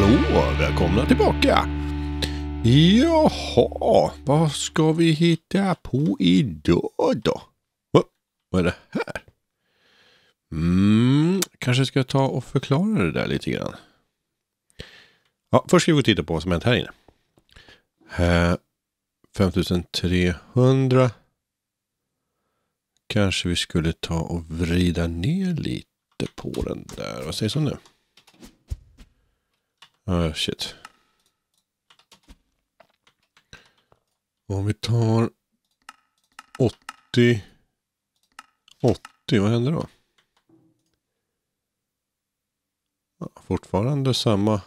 hallå! Välkomna tillbaka! Jaha, vad ska vi hitta på idag då? vad är det här? Mm, kanske ska jag ta och förklara det där lite grann. Ja, först ska vi gå och titta på vad som hänt här inne. Eh, 5300. Kanske vi skulle ta och vrida ner lite på den där. Vad sägs om det? Ah shit. Om vi tar 80. 80, vad händer då? Ja, fortfarande samma.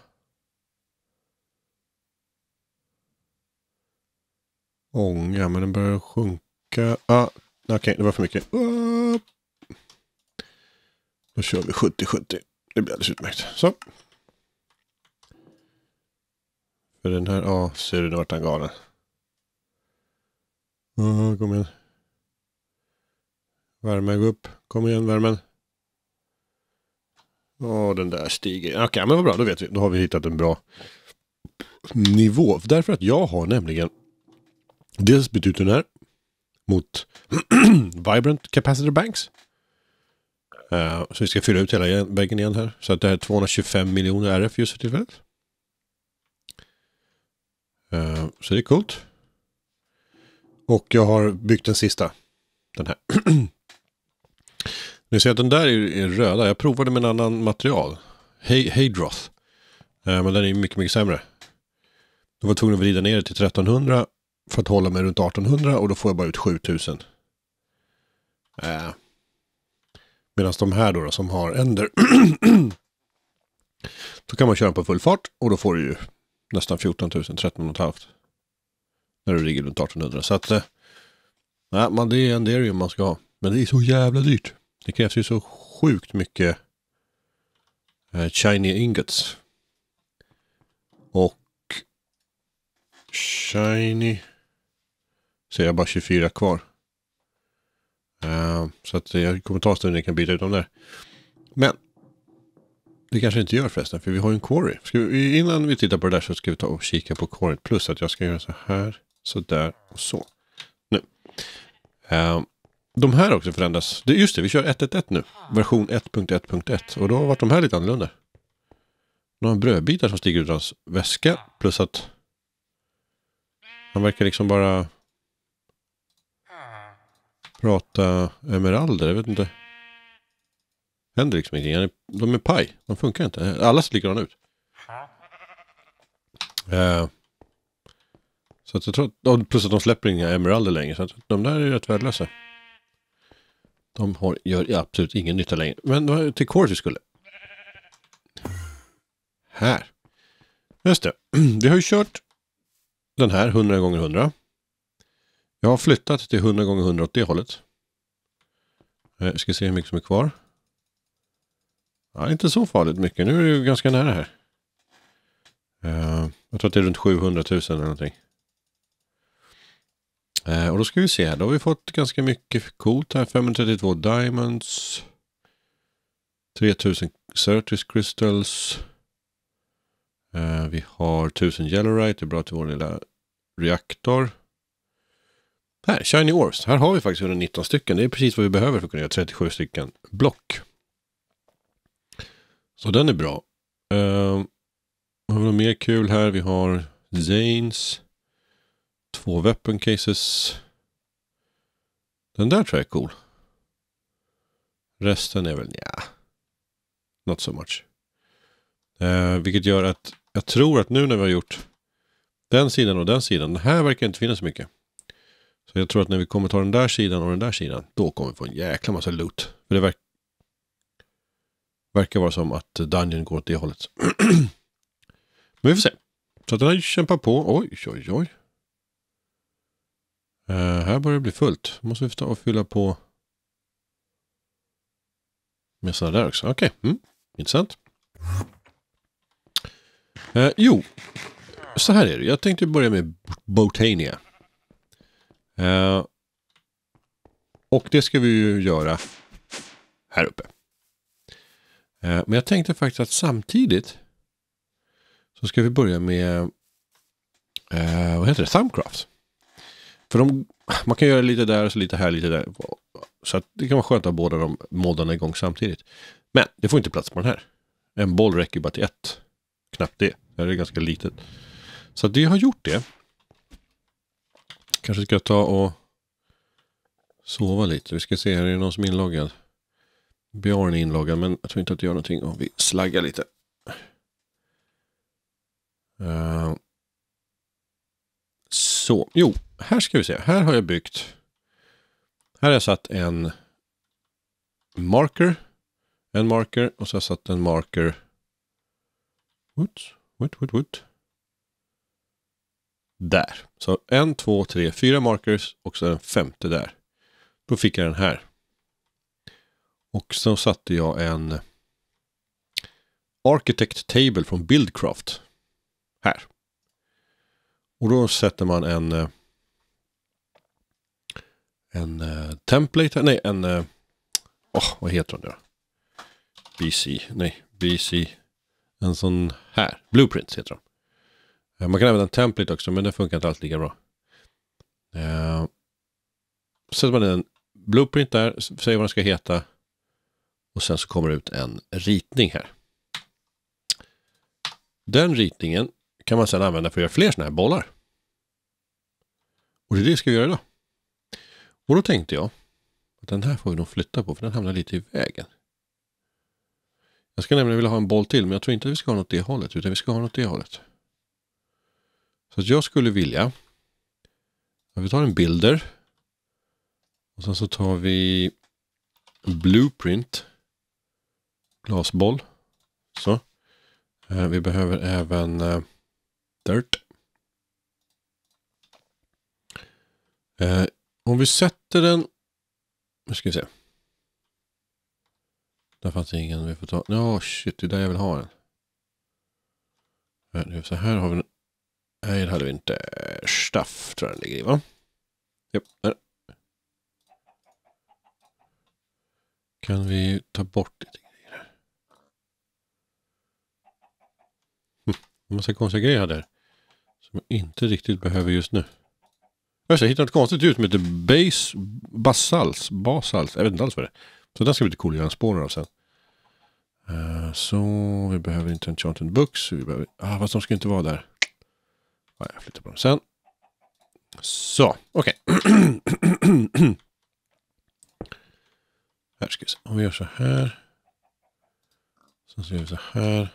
'ånga, men den börjar sjunka. Ah, Okej, okay, det var för mycket. Ah. Då kör vi 70-70. Det blir alldeles utmärkt. Så. För den här, ja, ser du, nu vart han galen. Ja, kom igen. Värmen gå upp. Kom igen, värmen. Ja, den där stiger. Okej, okay, men vad bra, då vet vi. Då har vi hittat en bra nivå. Därför att jag har nämligen dels bytt ut den här mot Vibrant Capacitor Banks. Uh, så vi ska fylla ut hela väggen igen här. Så att det här är 225 miljoner RF just för tillfället. Eh, så det är coolt. Och jag har byggt den sista. Den här. Ni ser att den där är röda. Jag provade med en annan material. Heydroth. Eh, men den är mycket, mycket sämre. Jag var tvungen att vrida ner det till 1300 för att hålla mig runt 1800 och då får jag bara ut 7000. Äh. Medan de här då, då som har änder. då kan man köra på full fart och då får du ju nästan 14 000, 13 500. När du ligger runt 1800. Så att, eh, nej, man, det är en Ethereum man ska ha. Men det är så jävla dyrt. Det krävs ju så sjukt mycket eh, shiny ingots. Och shiny så jag bara 24 kvar. Uh, så att jag kommer ta en stund jag kan byta ut dem där. Men det kanske inte gör förresten, för vi har ju en quarry. Vi, innan vi tittar på det där så ska vi ta och kika på quarry. Plus att jag ska göra så här, så där och så. Nu. Ehm, de här också förändras. just det, vi kör 1.1.1 nu. Version 1.1.1. Och då har varit de här lite annorlunda. Några brödbitar som stiger ut ur hans väska. Plus att han verkar liksom bara prata emeralder. Jag vet inte händer liksom ingenting. De är paj. De funkar inte. Alla ser likadana ut. Uh, så att jag tror att, plus att de släpper inga emeralder längre. Så att de där är rätt värdelösa. De har, gör absolut ingen nytta längre. Men till Quartz skulle. Här. Just det. Vi har ju kört den här 100 gånger 100. Jag har flyttat till 100 gånger 100 åt det hållet. Jag eh, ska se hur mycket som är kvar. Ja, inte så farligt mycket. Nu är det ju ganska nära här. Uh, jag tror att det är runt 700 000 eller någonting. Uh, och då ska vi se här. Då har vi fått ganska mycket coolt här. 532 diamonds. 3000 Certis crystals. Uh, vi har 1000 yellowrite. Det är bra till vår lilla reaktor. Här, shiny ores. Här har vi faktiskt 119 stycken. Det är precis vad vi behöver för att kunna göra 37 stycken block. Så den är bra. Uh, har vi något mer kul här? Vi har Zanes. Två weapon cases. Den där tror jag är cool. Resten är väl ja, Not so much. Uh, vilket gör att jag tror att nu när vi har gjort den sidan och den sidan. Den här verkar inte finnas så mycket. Så jag tror att när vi kommer ta den där sidan och den där sidan. Då kommer vi få en jäkla massa loot. För det verkar verkar vara som att Dungeon går åt det hållet. Men vi får se. Så att den här kämpar på. Oj, oj, oj. Uh, här börjar det bli fullt. Måste vi ta och fylla på med sådana där också. Okej, okay. mm. intressant. Uh, jo, så här är det. Jag tänkte börja med Botania. Uh, och det ska vi ju göra här uppe. Eh, men jag tänkte faktiskt att samtidigt så ska vi börja med eh, vad heter det? Thumbcraft. För de, man kan göra lite där och så lite här, lite där. Så det kan vara skönt att ha båda de moddarna igång samtidigt. Men det får inte plats på den här. En boll räcker bara till ett. Knappt det. Det här är ganska litet. Så det har gjort det. Kanske ska jag ta och sova lite. Vi ska se, här är det någon som är inloggad. Björn är inloggad men jag tror inte att det gör någonting om vi slaggar lite. Uh, så, jo, här ska vi se. Här har jag byggt. Här har jag satt en marker. En marker och så har jag satt en marker. Oops, what, what, what. Där. Så en, två, tre, fyra markers och så den femte där. Då fick jag den här. Och så satte jag en Architect Table från Buildcraft. Här. Och då sätter man en eh, en eh, template, nej en, eh, åh oh, vad heter den då? BC, nej BC, en sån här, Blueprint heter de. Man kan använda en template också men den funkar inte alltid lika bra. Uh, sätter man en blueprint där, säger vad den ska heta. Och sen så kommer det ut en ritning här. Den ritningen kan man sedan använda för att göra fler sådana här bollar. Och det är det vi ska göra idag. Och då tänkte jag att den här får vi nog flytta på för den hamnar lite i vägen. Jag ska nämligen vilja ha en boll till men jag tror inte att vi ska ha något det hållet utan vi ska ha något det hållet. Så att jag skulle vilja att vi tar en bilder och sen så tar vi blueprint glasboll. Så. Eh, vi behöver även eh, dirt. Eh, om vi sätter den... Nu ska vi se. Där fanns ingen vi får ta. Ja, oh, shit, det är där jag vill ha den. Så här har vi den. Nej, det hade vi inte. Staff tror jag den ligger i, va? Japp, där. Kan vi ta bort lite En massa konstiga grejer där. Som jag inte riktigt behöver just nu. Jag hittade något konstigt ljud som heter base, basals, basals. Jag vet inte alls vad det är. Så den ska bli lite cool att göra en spån av sen. Uh, så vi behöver inte en Chanted Books. Vi behöver, ah, fast de ska inte vara där. Ah, jag flyttar på dem sen. Så, okej. Okay. här ska vi se. Om vi gör så här. Sen så gör vi så här.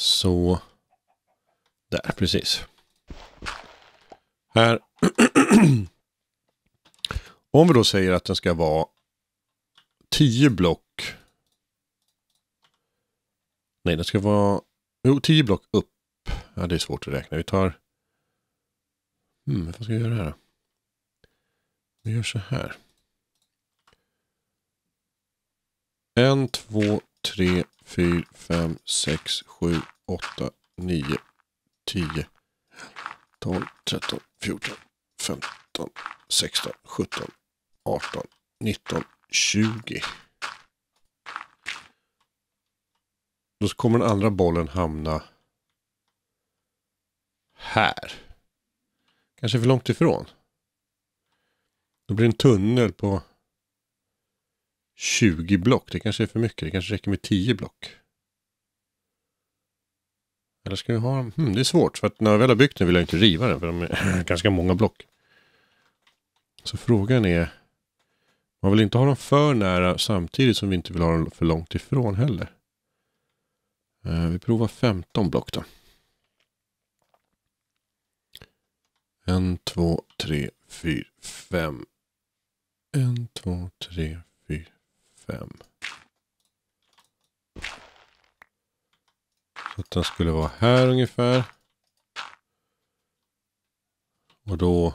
Så. Där, precis. Här. Om vi då säger att den ska vara 10 block. Nej, den ska vara... Jo, 10 block upp. Ja, det är svårt att räkna. Vi tar... Hmm, vad ska vi göra här då? Vi gör så här. En, två, tre, 4, 5, 6, 7, 8, 9, 10, 12, 13, 14, 15, 16, 17, 18, 19, 20. Då kommer den andra bollen hamna här. Kanske för långt ifrån. Då blir det en tunnel på 20 block. Det kanske är för mycket. Det kanske räcker med 10 block. Eller ska vi ha hmm, Det är svårt för att när jag väl har byggt den vill jag inte riva den för de är ganska många block. Så frågan är. Man vill inte ha dem för nära samtidigt som vi inte vill ha dem för långt ifrån heller. Eh, vi provar 15 block då. En, två, tre, fyra, fem. En, två, tre, fyra, fem. Så att den skulle vara här ungefär. Och då...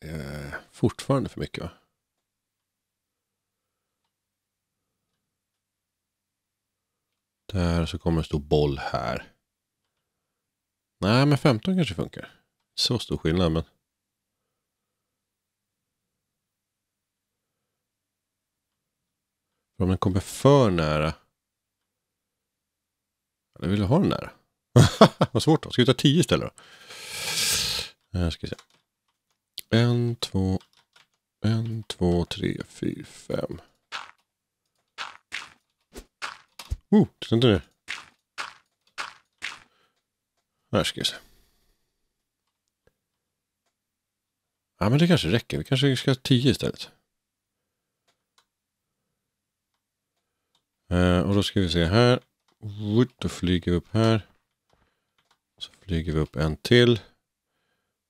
Eh, fortfarande för mycket va? Där så kommer det stor boll här. Nej men 15 kanske funkar. Så stor skillnad men. För om den kommer för nära. Eller vill du ha den nära? Vad svårt då. Ska vi ta 10 istället då? Här eh, ska vi se. En, två, en, två, tre, fyra, fem. Oh, titta inte det. Här ska vi se. Ja men det kanske räcker. Vi kanske ska ha 10 istället. Uh, och då ska vi se här. Då flyger vi upp här. Så flyger vi upp en till.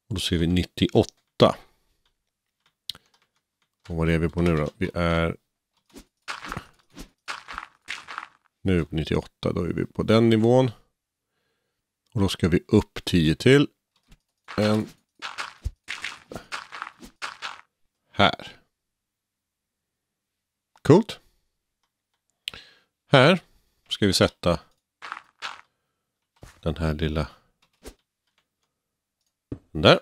Och då ser vi 98. Och vad är vi på nu då? Vi är... Nu är vi på 98. Då är vi på den nivån. Och då ska vi upp 10 till. En. Här. Coolt. Här ska vi sätta den här lilla... Den där.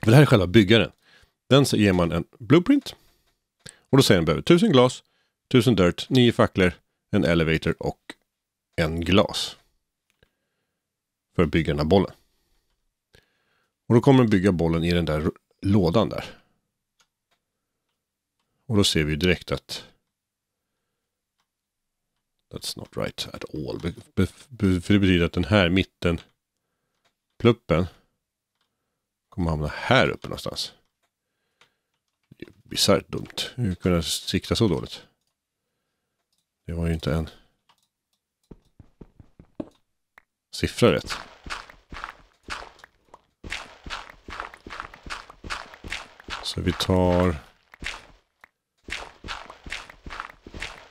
Det här är själva byggaren. Den ger man en blueprint. Och då säger den behöver 1000 glas, 1000 dirt, 9 facklor, en elevator och en glas. För att bygga den här bollen. Och då kommer den bygga bollen i den där lådan där. Och då ser vi direkt att That's not right at all. Be, be, be, för det betyder att den här mitten pluppen kommer hamna här uppe någonstans. Bisarrt dumt. Hur kunde jag sikta så dåligt? Det var ju inte en siffra rätt. Så vi tar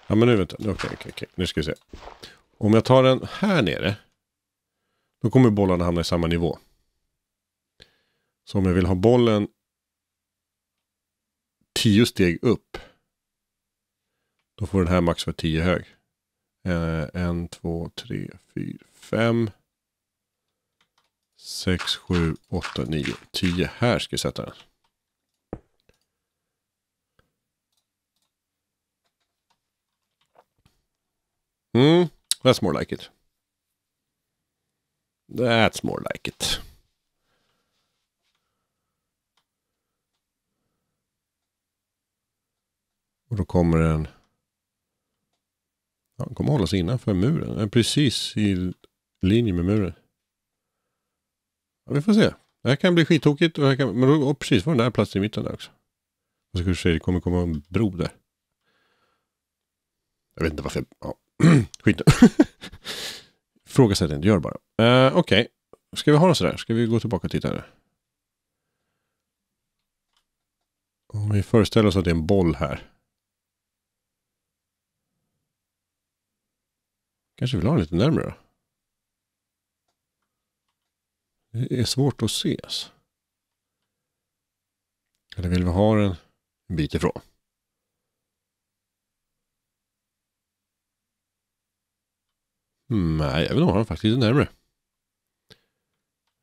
Ja men nu vänta, okej, okay, okej, okay, okay. nu ska vi se. Om jag tar den här nere. Då kommer bollarna hamna i samma nivå. Så om jag vill ha bollen tio steg upp. Då får den här max vara 10 hög. Eh, en, två, tre, fyra, fem, sex, sju, åtta, nio, tio. Här ska jag sätta den. Mm, that's more like it. That's more like it. Och då kommer den. Ja, den kommer hålla sig innanför muren. Den är precis i linje med muren. Ja, vi får se. Det här kan bli skittokigt. Och kan, men då, precis var den där platsen i mitten där också. Jag skulle säga, det kommer komma en bro där. Jag vet inte varför. Ja. Skit Frågasätt inte, gör bara. Uh, Okej, okay. ska vi ha det sådär? Ska vi gå tillbaka och titta? Här? Om vi föreställer oss att det är en boll här. Kanske vill ha den lite närmare då? Det är svårt att ses. Eller vill vi ha den en bit ifrån? Nej, jag vill ha den faktiskt lite närmre.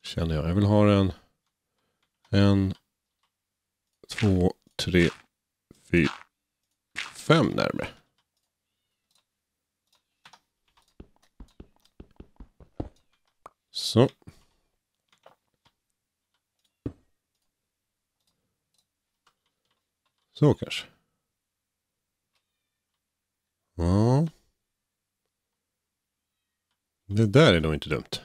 Känner jag. Jag vill ha den. En, två, tre, fyra, fem närmre. Så. Så kanske. Ja. Det där är nog inte dumt.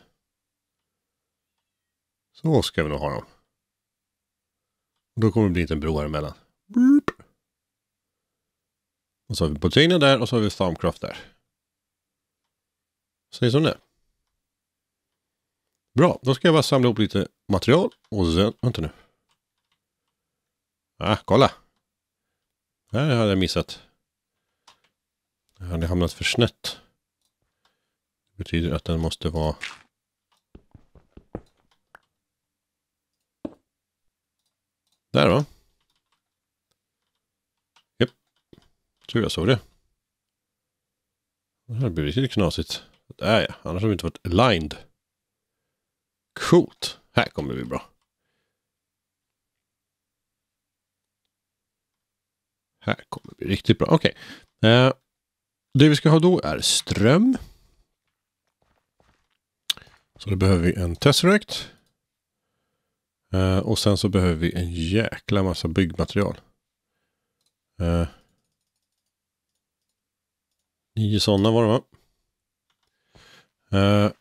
Så ska vi nog ha dem. Och då kommer det bli en liten bro här emellan. Boop. Och så har vi Botina där och så har vi Farmcraft där. Säg som det. Bra, då ska jag bara samla ihop lite material och sen, vänta nu. Ah, kolla! Här hade jag missat. Jag hade hamnat för snett betyder att den måste vara Där va? Japp. Tror jag såg det. Det här blir riktigt knasigt. Där ja, annars har vi inte varit aligned. Coolt. Här kommer vi bra. Här kommer vi riktigt bra. Okej. Okay. Eh, det vi ska ha då är ström. Så då behöver vi en Tesseract. Uh, och sen så behöver vi en jäkla massa byggmaterial. Uh, nio sådana var det va? Uh,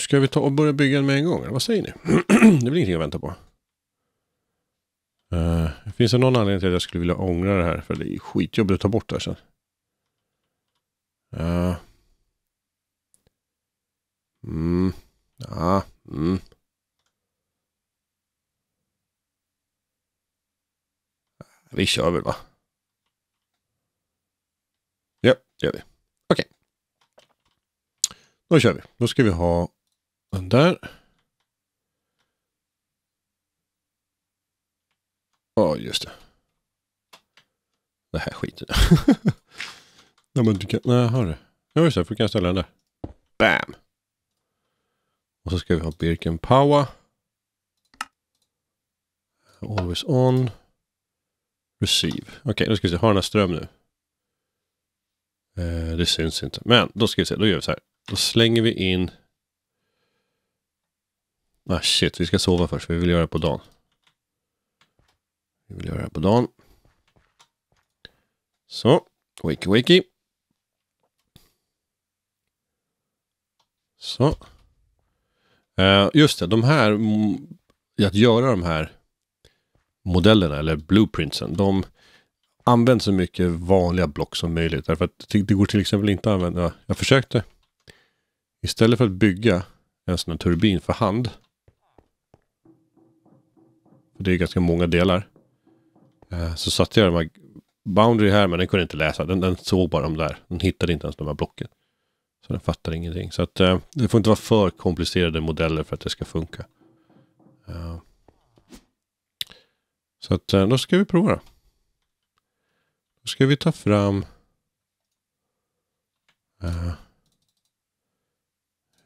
ska vi ta och börja bygga med en gång? vad säger ni? det blir ingenting att vänta på. Uh, finns det någon anledning till att jag skulle vilja ångra det här? För det är skitjobbigt att ta bort det här sen. Mm. Ja. Mm. Vi kör väl va? Ja, det gör vi. Okej. Okay. Då kör vi. Då ska vi ha den där. Ja, oh, just det. Det här skiten. nej, men du kan... Nej, jag har Ja, just det. För du kan ställa den där. Bam! Och så ska vi ha Birken Power. Always on. Receive. Okej, okay, nu ska vi se. Har den här ström nu? Eh, det syns inte. Men då ska vi se. Då gör vi så här. Då slänger vi in. Ah shit, vi ska sova först. Vi vill göra det på dagen. Vi vill göra det på dagen. Så. Wakey wakey. Så. Uh, just det, de här, att göra de här modellerna eller blueprintsen, de använd så mycket vanliga block som möjligt. Därför att det går till exempel inte att använda. Jag försökte istället för att bygga en sån här turbin för hand. För det är ganska många delar. Eh, så satte jag de här Boundary här men den kunde inte läsa. Den, den såg bara de där. Den hittade inte ens de här blocken. Så den fattar ingenting. Så att eh, det får inte vara för komplicerade modeller för att det ska funka. Uh, så att eh, då ska vi prova. Då Då ska vi ta fram uh,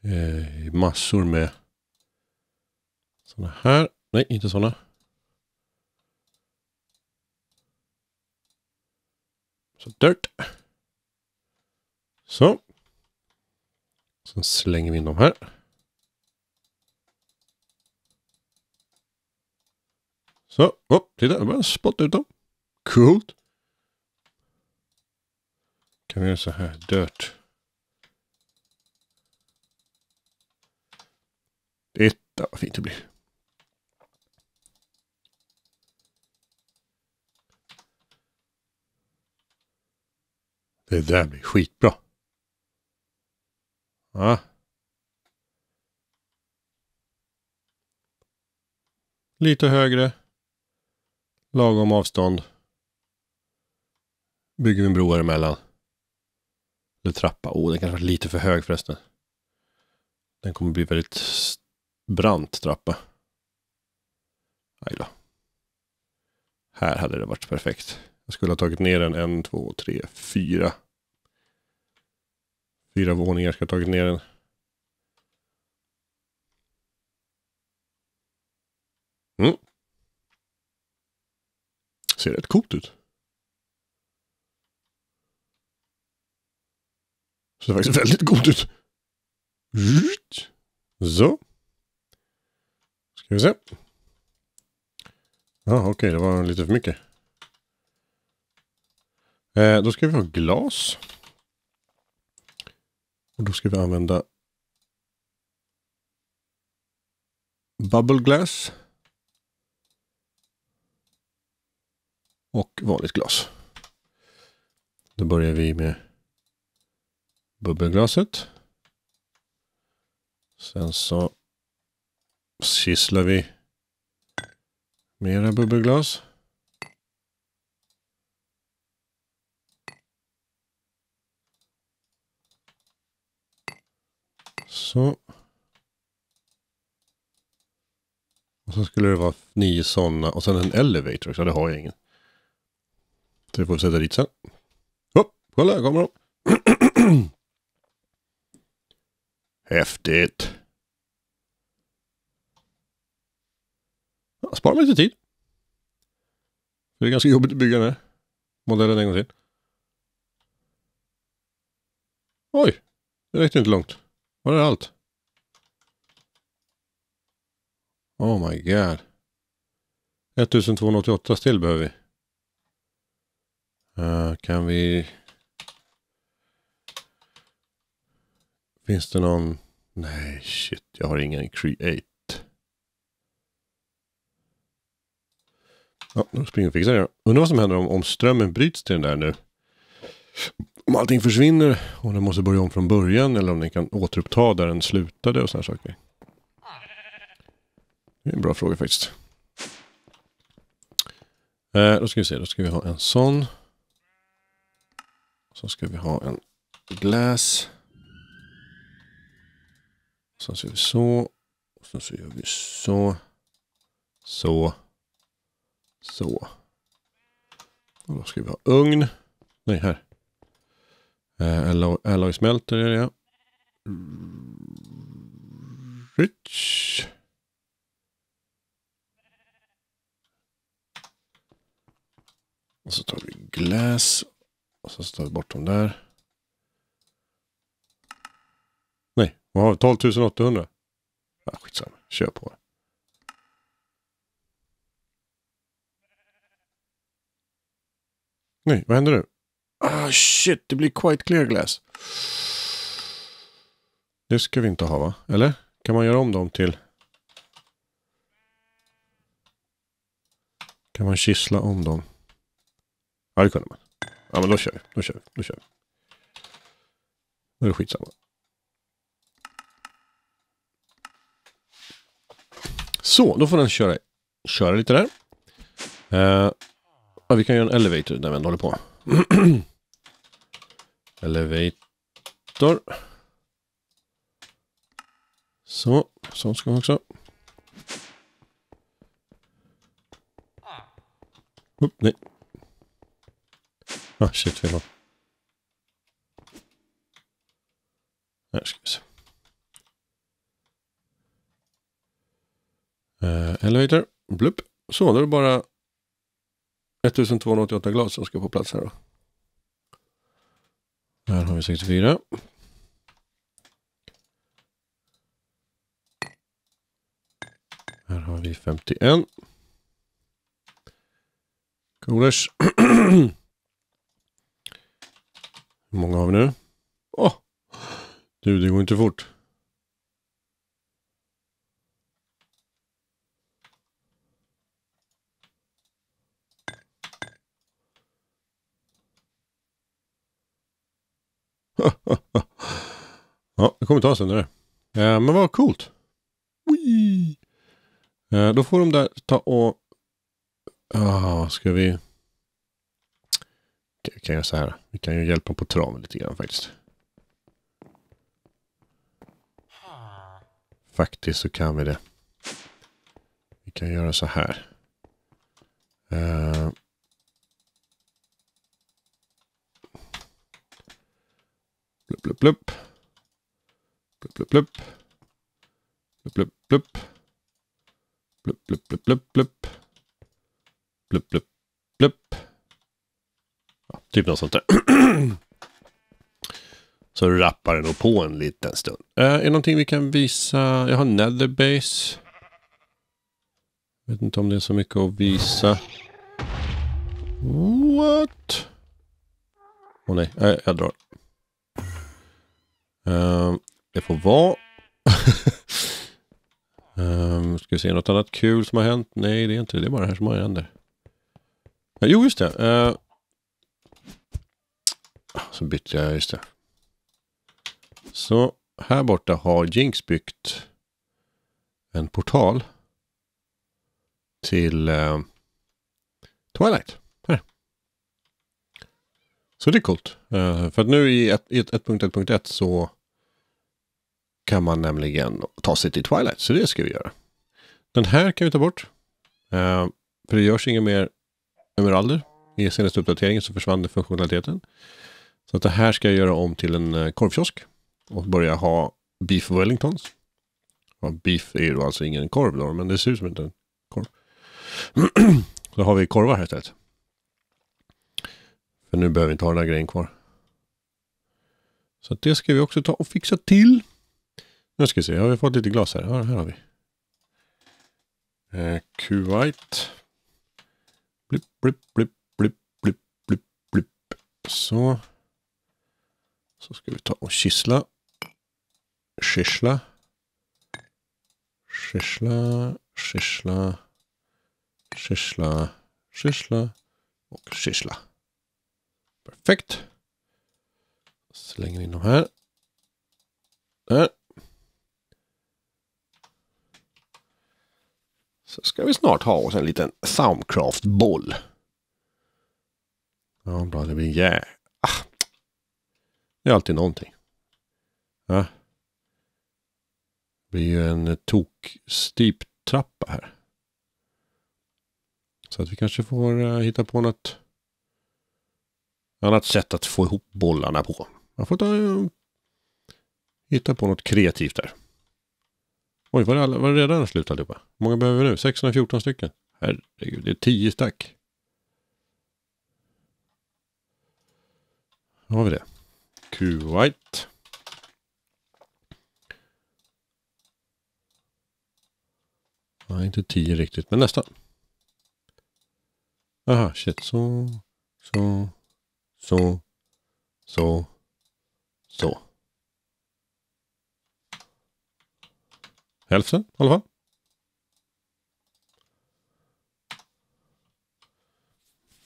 uh, massor med sådana här. Nej, inte sådana. Så dirt. Så. Sen slänger vi in dem här. Så, oh, titta, jag börjar spotta ut dem. Coolt. Kan vi göra så här, dirt. Titta vad fint det blir. Det där blir skitbra. Va? Lite högre. Lagom avstånd. Bygger vi en bro här emellan. Eller trappa. oh, den kanske var lite för hög förresten. Den kommer bli väldigt brant trappa. Aj då. Här hade det varit perfekt. Jag skulle ha tagit ner den en, två, tre, fyra fyra våningar ska ha tagit ner den. Mm. Ser rätt coolt ut. Ser faktiskt väldigt coolt ut. Så. Ska vi se. Ja, ah, okej, okay, det var lite för mycket. Eh, då ska vi ha glas. Och då ska vi använda Bubble Glass. Och vanligt glas. Då börjar vi med bubbelglaset. Sen så kisslar vi mera bubbelglas. Så. Och så skulle det vara nio sådana och sen en elevator också. Det har jag ingen. Så vi får sätta dit sen. Hopp, kolla här kommer de. Häftigt. Ja, sparar man lite tid. Det är ganska jobbigt att bygga den här modellen en gång till. Oj, det räckte inte långt. Var är allt? Oh my god. 1288 still behöver vi. Uh, kan vi... Finns det någon... Nej, shit. Jag har ingen create. Ja, då springer och fixar det. Undrar vad som händer om, om strömmen bryts till den där nu om allting försvinner och den måste börja om från början eller om den kan återuppta där den slutade och sådana saker. Det är en bra fråga faktiskt. Eh, då ska vi se, då ska vi ha en sån. Så ska vi ha en glass. Sen så gör vi så. Och sen så gör vi så. Så. Så. Och då ska vi ha ugn. Nej, här. Eh, Alloy Smelter är det. Rich. Och så tar vi Glass. Och så tar vi bort dem där. Nej, vad har vi? 12 800? Ah, skitsamma, kör på. Nej, vad händer nu? Ah shit, det blir quite clear glass. Det ska vi inte ha va? Eller? Kan man göra om dem till? Kan man kissla om dem? Ja det kunde man. Ja men då kör vi, då kör vi, då kör vi. Nu är det skitsamma. Så, då får den köra, köra lite där. Uh, ja, vi kan göra en elevator när vi ändå håller på. Elevator. Så, Så ska vi också. Upp, nej. Ah, shit, fel Här ska vi se. Uh, elevator, blupp. Så, då är det bara 1288 glas som ska få plats här då. Här har vi 64. Här har vi 51. Coolers. Hur många har vi nu? Åh! Oh! Du, det går inte fort. Det kommer ta sen det där. Eh, men vad coolt. Eh, då får de där ta och... Ah, ska vi... Okay, vi kan göra så här. Vi kan ju hjälpa på traven lite grann faktiskt. Faktiskt så kan vi det. Vi kan göra så här. Eh, Blupp, blupp, blupp. Plupp, plupp, plupp. Plupp, plupp, plupp. Plupp, plupp, plupp, plupp. Plupp, plupp, plupp. Ja, typ något sånt där. Så rappar den nog på en liten stund. Eh, är det någonting vi kan visa? Jag har Netherbase. Vet inte om det är så mycket att visa. What? Åh oh, nej, eh, jag drar. Eh, det får vara. um, ska vi se något annat kul som har hänt? Nej, det är inte det. Det är bara det här som händer. Ja, jo, just det. Uh, så bytte jag, just det. Så här borta har Jinx byggt en portal till uh, Twilight. Här. Så det är coolt. Uh, för att nu i 1.1.1 så kan man nämligen ta sig till Twilight, så det ska vi göra. Den här kan vi ta bort. Uh, för det görs inga mer emeralder. I senaste uppdateringen så försvann den funktionaliteten. Så att det här ska jag göra om till en eh, korvkiosk. Och börja ha beef wellingtons. Ja, beef är ju alltså ingen korv då, men det ser ut som en korv. så har vi korvar här istället. För nu behöver vi inte ha den här grejen kvar. Så det ska vi också ta och fixa till. Nu ska vi se, har vi fått lite glas här? Ja, här har vi. Eh, Kuwait. Blipp, blipp, blipp, blipp, blipp, blipp, blipp. Så. Så ska vi ta och kissla. Kissla. Kissla, kissla, kissla, kissla och kissla. Perfekt. Slänger in de här. Där. Så ska vi snart ha oss en liten Soundcraft-boll. Ja, bra. Det blir yeah. Det är alltid någonting. Ja. Det blir ju en tok trappa här. Så att vi kanske får eh, hitta på något annat sätt att få ihop bollarna på. Man får ta, uh, hitta på något kreativt där. Oj, var det, alla, var det redan slut allihopa? Hur många behöver vi nu? 614 stycken? Herregud, det är 10 stack. Nu har vi det. Kuwait. Nej, inte 10 riktigt, men nästan. Aha, shit. Så, så, så, så, så. Hälften i alla fall.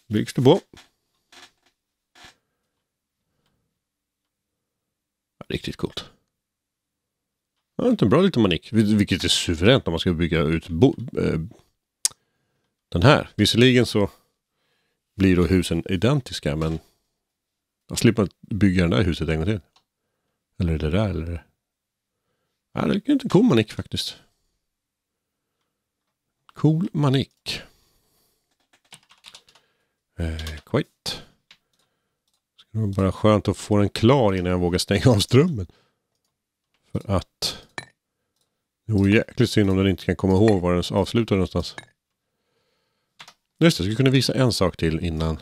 Byggs det på. Riktigt coolt. Ja, inte en bra liten manik, vilket är suveränt när man ska bygga ut äh, den här. Visserligen så blir då husen identiska men man slipper bygga det där huset en gång till. Eller det där eller Ja, det är inte cool manick faktiskt. Cool manick. Eh, quit. Det var bara skönt att få den klar innan jag vågar stänga av strömmen. För att det vore jäkligt synd om den inte kan komma ihåg var den avslutar någonstans. Just det, jag skulle kunna visa en sak till innan.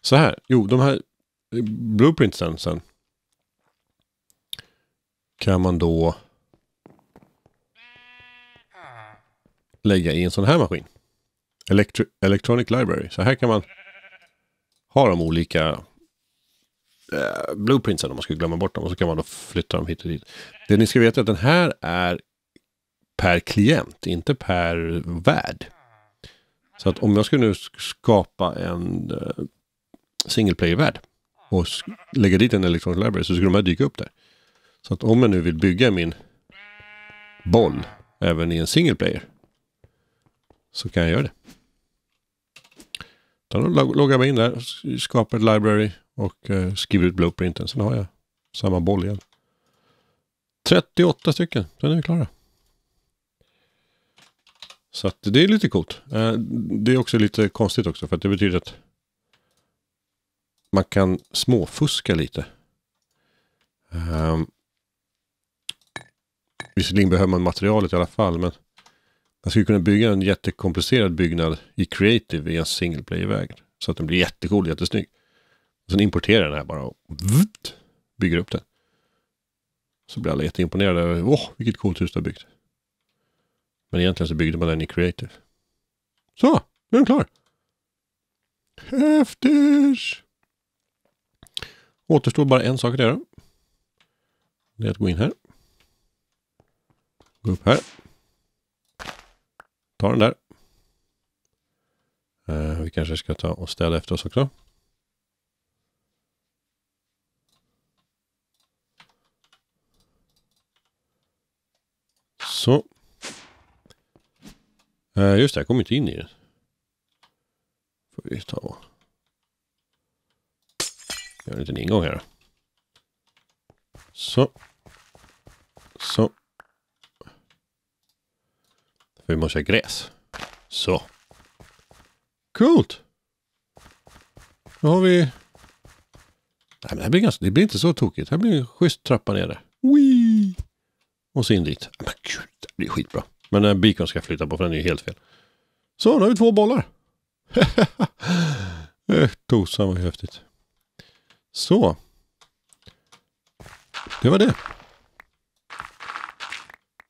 Så här, jo de här blueprintsen sen kan man då lägga i en sån här maskin. Electri Electronic Library. Så här kan man ha de olika eh, blueprintsen om man skulle glömma bort dem. Och så kan man då flytta dem hit och dit. Det ni ska veta är att den här är per klient, inte per värd. Så att om jag skulle nu skapa en eh, single player-värld och lägga dit en Electronic Library så skulle de här dyka upp där. Så att om jag nu vill bygga min boll även i en single player så kan jag göra det. Då loggar jag in där, skapar ett library och eh, skriver ut blueprinten. Sen har jag samma boll igen. 38 stycken, sen är vi klara. Så att det är lite coolt. Eh, det är också lite konstigt också för att det betyder att man kan småfuska lite. Ehm, Visserligen behöver man materialet i alla fall, men man skulle kunna bygga en jättekomplicerad byggnad i Creative i en single play väg Så att den blir jättecool, jättesnygg. Och sen importerar den här bara och vutt, bygger upp den. Så blir alla jätteimponerade åh, vilket coolt hus du har byggt. Men egentligen så byggde man den i Creative. Så, nu är den klar. Häftigt! Återstår bara en sak att göra. Det är att gå in här. Gå upp här. Ta den där. Eh, vi kanske ska ta och städa efter oss också. Så. Eh, just det, jag kom inte in i det. Får vi ta och... Gör en liten ingång här. Så. Så. För vi måste ha gräs. Så. Coolt! Nu har vi... Nej, men det, blir ganska, det blir inte så tokigt. Det här blir en schysst trappa nere. Wee! Och så in dit. Men gud, det blir skitbra. Men den beacon ska jag flytta på för den är ju helt fel. Så, nu har vi två bollar. Eh, tosan vad häftigt. Så. Det var det.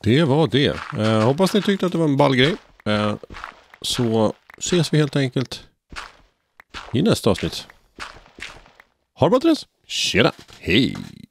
Det var det. Eh, hoppas ni tyckte att det var en ball grej. Eh, så ses vi helt enkelt i nästa avsnitt. Ha det bra Therese. Tjena! Hej!